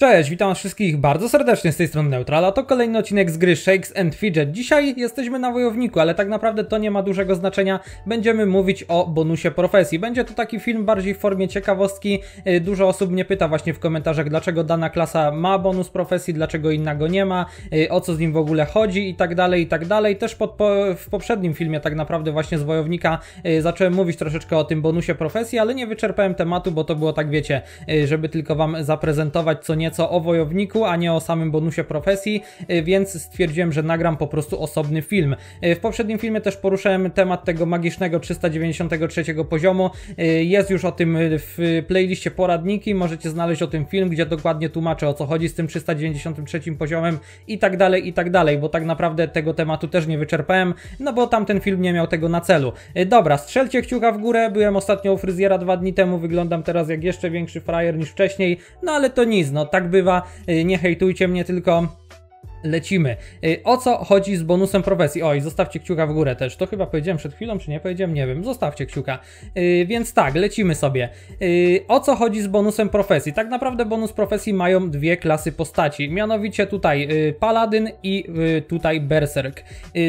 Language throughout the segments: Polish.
Cześć, witam wszystkich bardzo serdecznie z tej strony Neutrala. To kolejny odcinek z gry Shakes and Fidget. Dzisiaj jesteśmy na wojowniku, ale tak naprawdę to nie ma dużego znaczenia. Będziemy mówić o bonusie profesji. Będzie to taki film bardziej w formie ciekawostki. Y, dużo osób mnie pyta właśnie w komentarzach, dlaczego dana klasa ma bonus profesji, dlaczego inna go nie ma, y, o co z nim w ogóle chodzi i tak dalej, i tak dalej. Też pod, po, w poprzednim filmie tak naprawdę właśnie z wojownika y, zacząłem mówić troszeczkę o tym bonusie profesji, ale nie wyczerpałem tematu, bo to było tak wiecie, żeby tylko wam zaprezentować co nie nieco o wojowniku, a nie o samym bonusie profesji, y, więc stwierdziłem, że nagram po prostu osobny film. Y, w poprzednim filmie też poruszałem temat tego magicznego 393 poziomu. Y, jest już o tym w playliście poradniki, możecie znaleźć o tym film, gdzie dokładnie tłumaczę o co chodzi z tym 393 poziomem i tak dalej, i tak dalej, bo tak naprawdę tego tematu też nie wyczerpałem, no bo tamten film nie miał tego na celu. Dobra, strzelcie kciuka w górę, byłem ostatnio u fryzjera dwa dni temu, wyglądam teraz jak jeszcze większy frajer niż wcześniej, no ale to nic, no tak tak bywa. Y, nie hejtujcie mnie tylko lecimy. Y, o co chodzi z bonusem profesji? Oj, zostawcie kciuka w górę też. To chyba powiedziałem przed chwilą, czy nie powiedziałem? Nie wiem. Zostawcie kciuka. Y, więc tak, lecimy sobie. Y, o co chodzi z bonusem profesji? Tak naprawdę bonus profesji mają dwie klasy postaci. Mianowicie tutaj Paladyn i tutaj Berserk.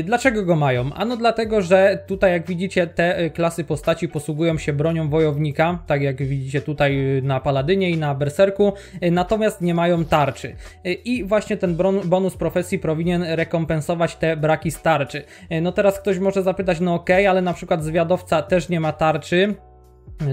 Dlaczego go mają? Ano dlatego, że tutaj jak widzicie te klasy postaci posługują się bronią wojownika, tak jak widzicie tutaj na Paladynie i na Berserku, natomiast nie mają tarczy. I właśnie ten bonus profesji powinien rekompensować te braki z tarczy. E, no teraz ktoś może zapytać, no okej, okay, ale na przykład zwiadowca też nie ma tarczy,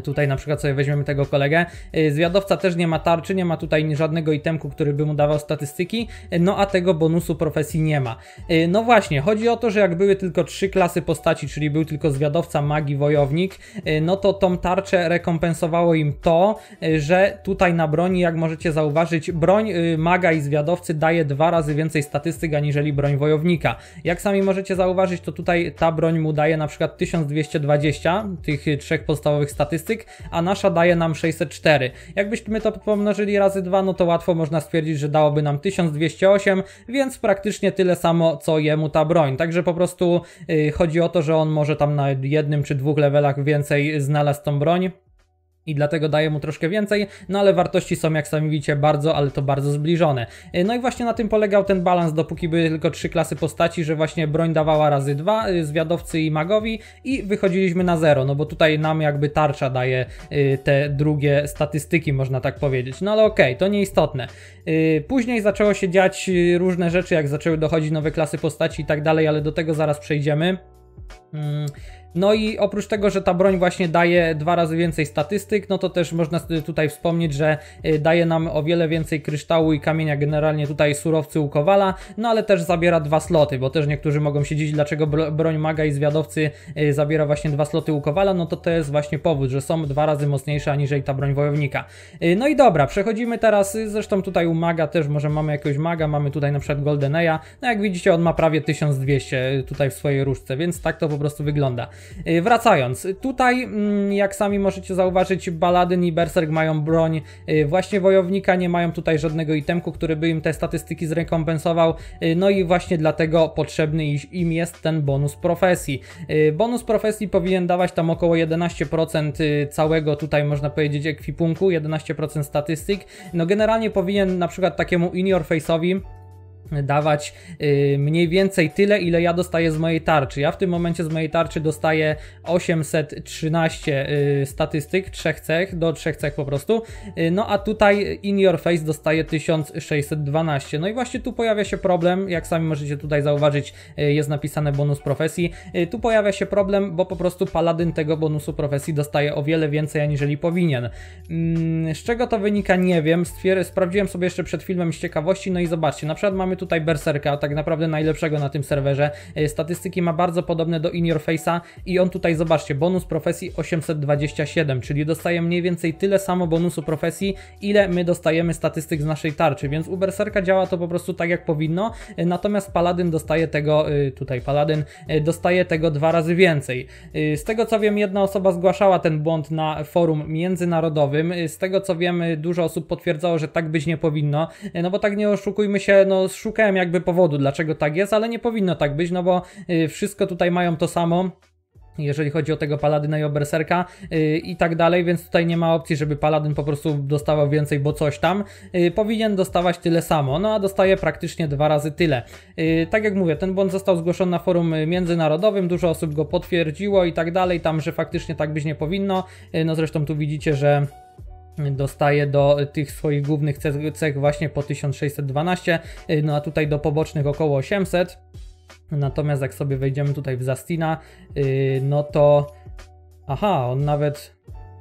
Tutaj na przykład sobie weźmiemy tego kolegę. Y, zwiadowca też nie ma tarczy, nie ma tutaj żadnego itemku, który by mu dawał statystyki, y, no a tego bonusu profesji nie ma. Y, no właśnie, chodzi o to, że jak były tylko trzy klasy postaci, czyli był tylko zwiadowca, magi, wojownik, no to tą tarczę rekompensowało im to, że tutaj na broni, jak możecie zauważyć, broń maga i zwiadowcy daje dwa razy więcej statystyk aniżeli broń wojownika. Jak sami możecie zauważyć, to tutaj ta broń mu daje na przykład 1220 tych trzech podstawowych statystyk, statystyk, a nasza daje nam 604. Jakbyśmy to pomnożyli razy 2, no to łatwo można stwierdzić, że dałoby nam 1208, więc praktycznie tyle samo, co jemu ta broń. Także po prostu yy, chodzi o to, że on może tam na jednym czy dwóch levelach więcej znalazł tą broń i dlatego daje mu troszkę więcej, no ale wartości są jak sami widzicie bardzo, ale to bardzo zbliżone. E, no i właśnie na tym polegał ten balans, dopóki były tylko trzy klasy postaci, że właśnie broń dawała razy dwa, e, zwiadowcy i magowi i wychodziliśmy na zero, no bo tutaj nam jakby tarcza daje e, te drugie statystyki, można tak powiedzieć. No ale okej, okay, to nieistotne. Później zaczęło się dziać różne rzeczy, jak zaczęły dochodzić nowe klasy postaci i tak dalej, ale do tego zaraz przejdziemy. Mm, no i oprócz tego, że ta broń właśnie daje dwa razy więcej statystyk, no to też można tutaj wspomnieć, że y, daje nam o wiele więcej kryształu i kamienia, generalnie tutaj surowcy u Kowala, no ale też zabiera dwa sloty, bo też niektórzy mogą się dziwić, dlaczego broń maga i zwiadowcy y, zabiera właśnie dwa sloty u Kowala, no to to jest właśnie powód, że są dwa razy mocniejsze aniżeli ta broń wojownika. Y, no i dobra, przechodzimy teraz, zresztą tutaj u maga też może mamy jakiegoś maga, mamy tutaj na przykład Goldeneja. no jak widzicie on ma prawie 1200 tutaj w swojej różce, więc tak to po prostu wygląda. Y, wracając, tutaj mm, jak sami możecie zauważyć, Baladyn i Berserk mają broń y, właśnie wojownika, nie mają tutaj żadnego itemku, który by im te statystyki zrekompensował, y, no i właśnie dlatego potrzebny im jest ten bonus profesji. Bonus profesji powinien dawać tam około 11% całego tutaj można powiedzieć ekwipunku, 11% statystyk, no generalnie powinien na przykład takiemu in your face'owi dawać y, mniej więcej tyle, ile ja dostaję z mojej tarczy. Ja w tym momencie z mojej tarczy dostaję 813 y, statystyk, trzech cech, do trzech cech po prostu, y, no a tutaj in your face dostaje 1612. No i właśnie tu pojawia się problem, jak sami możecie tutaj zauważyć, jest napisane bonus profesji. Tu pojawia się problem, bo po prostu paladyn tego bonusu profesji dostaje o wiele więcej, aniżeli powinien. Mm, z czego to wynika, nie wiem. Stwier sprawdziłem sobie jeszcze przed filmem z ciekawości, no i zobaczcie, na przykład mamy tu tutaj Berserka, tak naprawdę najlepszego na tym serwerze. E, statystyki ma bardzo podobne do In Your Face'a i on tutaj, zobaczcie, bonus profesji 827, czyli dostaje mniej więcej tyle samo bonusu profesji, ile my dostajemy statystyk z naszej tarczy, więc u Berserka działa to po prostu tak jak powinno, e, natomiast Paladyn dostaje tego, e, tutaj Paladyn, dostaje tego dwa razy więcej. Z tego co wiem, jedna osoba zgłaszała ten błąd na forum międzynarodowym, z tego co wiem, dużo osób potwierdzało, że tak być nie powinno, no bo tak nie oszukujmy się, no szukałem jakby powodu, dlaczego tak jest, ale nie powinno tak być, no bo y, wszystko tutaj mają to samo jeżeli chodzi o tego Paladyna i o Berserka yy, i tak dalej, więc tutaj nie ma opcji, żeby Paladyn po prostu dostawał więcej, bo coś tam. Yy, powinien dostawać tyle samo, no a dostaje praktycznie dwa razy tyle. Yy, tak jak mówię, ten błąd został zgłoszony na forum międzynarodowym, dużo osób go potwierdziło i tak dalej, tam, że faktycznie tak być nie powinno. Y, no zresztą tu widzicie, że dostaje do tych swoich głównych cech właśnie po 1612, y, no a tutaj do pobocznych około 800. Natomiast jak sobie wejdziemy tutaj w Zastina, y, no to aha, on nawet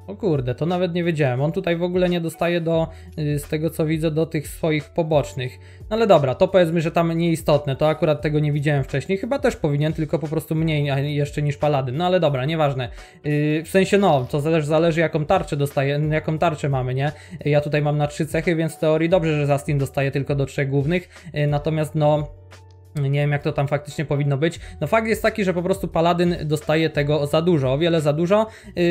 o kurde, to nawet nie wiedziałem. On tutaj w ogóle nie dostaje do, y, z tego co widzę, do tych swoich pobocznych. No ale dobra, to powiedzmy, że tam nieistotne. To akurat tego nie widziałem wcześniej. Chyba też powinien, tylko po prostu mniej jeszcze niż Paladyn. No ale dobra, nieważne. Y, w sensie no, to też zależy jaką tarczę dostaje, jaką tarczę mamy, nie? Ja tutaj mam na trzy cechy, więc w teorii dobrze, że Zastin dostaje tylko do trzech głównych. Y, natomiast no... Nie wiem, jak to tam faktycznie powinno być. No fakt jest taki, że po prostu Paladyn dostaje tego za dużo, o wiele za dużo. Yy,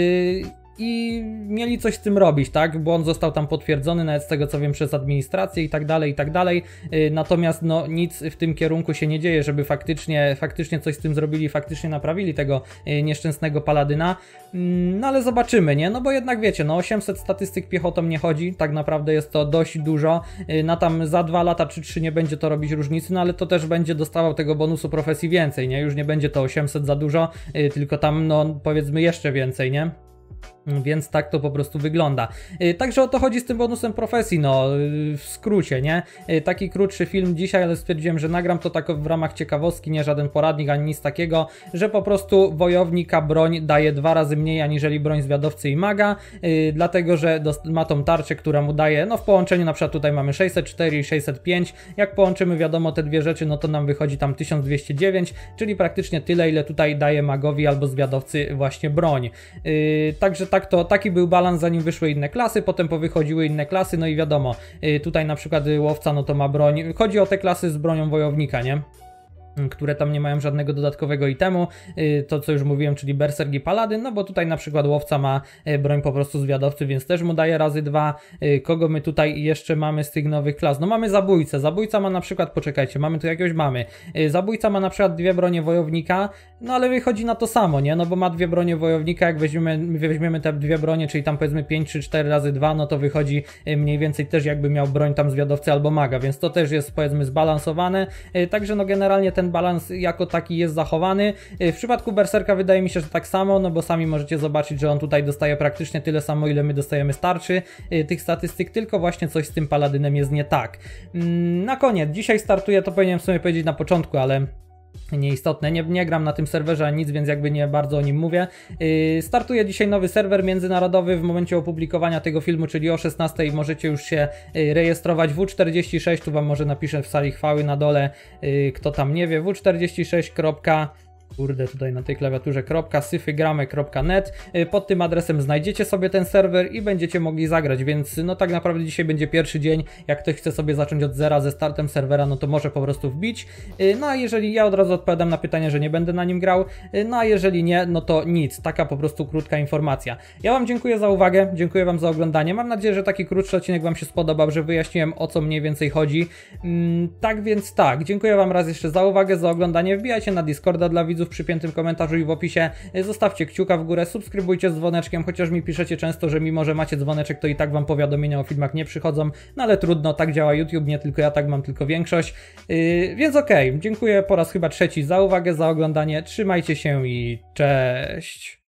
i mieli coś z tym robić, tak? Bo on został tam potwierdzony, nawet z tego co wiem, przez administrację i tak dalej, i tak dalej. Y, natomiast no, nic w tym kierunku się nie dzieje, żeby faktycznie, faktycznie coś z tym zrobili, faktycznie naprawili tego y, nieszczęsnego paladyna. Mm, no ale zobaczymy, nie? No bo jednak wiecie, no 800 statystyk piechotą nie chodzi, tak naprawdę jest to dość dużo. Y, na tam za dwa lata czy trzy nie będzie to robić różnicy, no ale to też będzie dostawał tego bonusu profesji więcej, nie? Już nie będzie to 800 za dużo, tylko tam, no powiedzmy jeszcze więcej, nie? Więc tak to po prostu wygląda. Y, także o to chodzi z tym bonusem profesji, no y, w skrócie, nie? Y, taki krótszy film dzisiaj, ale stwierdziłem, że nagram to tak w ramach ciekawostki, nie żaden poradnik ani nic takiego, że po prostu wojownika broń daje dwa razy mniej aniżeli broń zwiadowcy i maga, dlatego że ma tą tarczę, która mu daje, no w połączeniu na przykład tutaj mamy 604 i 605, jak połączymy wiadomo te dwie rzeczy, no to nam wychodzi tam 1209, czyli praktycznie tyle, ile tutaj daje magowi albo zwiadowcy właśnie broń. Także tak to, taki był balans zanim wyszły inne klasy, potem powychodziły inne klasy, no i wiadomo, y, tutaj na przykład y, łowca no to ma broń, chodzi o te klasy z bronią wojownika, nie? Mm, które tam nie mają żadnego dodatkowego itemu, y, to co już mówiłem, czyli Berserk i Paladyn, no bo tutaj na przykład łowca ma broń po prostu zwiadowcy, więc też mu daje razy dwa. Kogo my tutaj jeszcze mamy z tych nowych klas? No mamy zabójcę, zabójca ma na przykład, poczekajcie, mamy tu jakiegoś mamy, zabójca ma na przykład dwie bronie wojownika, no ale wychodzi na to samo, nie? No bo ma dwie bronie wojownika, jak weźmiemy, weźmiemy te dwie bronie, czyli tam powiedzmy 5 czy 4 razy 2, no to wychodzi y, mniej więcej też jakby miał broń tam zwiadowcy albo maga, więc to też jest powiedzmy zbalansowane. Y, także no generalnie ten balans jako taki jest zachowany. Y, w przypadku Berserka wydaje mi się, że tak samo, no bo sami możecie zobaczyć, że on tutaj dostaje praktycznie tyle samo, ile my dostajemy starczy tych statystyk, tylko właśnie coś z tym paladynem jest nie tak. Mm, na koniec, dzisiaj startuje, to powinienem w sumie powiedzieć na początku, ale nieistotne. Nie, nie gram na tym serwerze nic, więc jakby nie bardzo o nim mówię. Yy, startuje dzisiaj nowy serwer międzynarodowy w momencie opublikowania tego filmu, czyli o 16:00 możecie już się yy, rejestrować W46, tu wam może napiszę w sali chwały na dole, yy, kto tam nie wie, w46 kurde, tutaj na tej klawiaturze .syfygramy.net. Y, pod tym adresem znajdziecie sobie ten serwer i będziecie mogli zagrać, więc no tak naprawdę dzisiaj będzie pierwszy dzień. Jak ktoś chce sobie zacząć od zera ze startem serwera, no to może po prostu wbić. Y, no a jeżeli ja od razu odpowiadam na pytanie, że nie będę na nim grał, y, no a jeżeli nie, no to nic. Taka po prostu krótka informacja. Ja Wam dziękuję za uwagę, dziękuję Wam za oglądanie. Mam nadzieję, że taki krótszy odcinek Wam się spodobał, że wyjaśniłem o co mniej więcej chodzi. Mm, tak więc tak, dziękuję Wam raz jeszcze za uwagę, za oglądanie. Wbijajcie na Discorda dla widzów widzów przypiętym komentarzu i w opisie. Zostawcie kciuka w górę, subskrybujcie z dzwoneczkiem, chociaż mi piszecie często, że mimo, że macie dzwoneczek, to i tak wam powiadomienia o filmach nie przychodzą, no ale trudno, tak działa YouTube, nie tylko ja tak mam, tylko większość. Yy, więc okej, okay. dziękuję po raz chyba trzeci za uwagę, za oglądanie, trzymajcie się i cześć!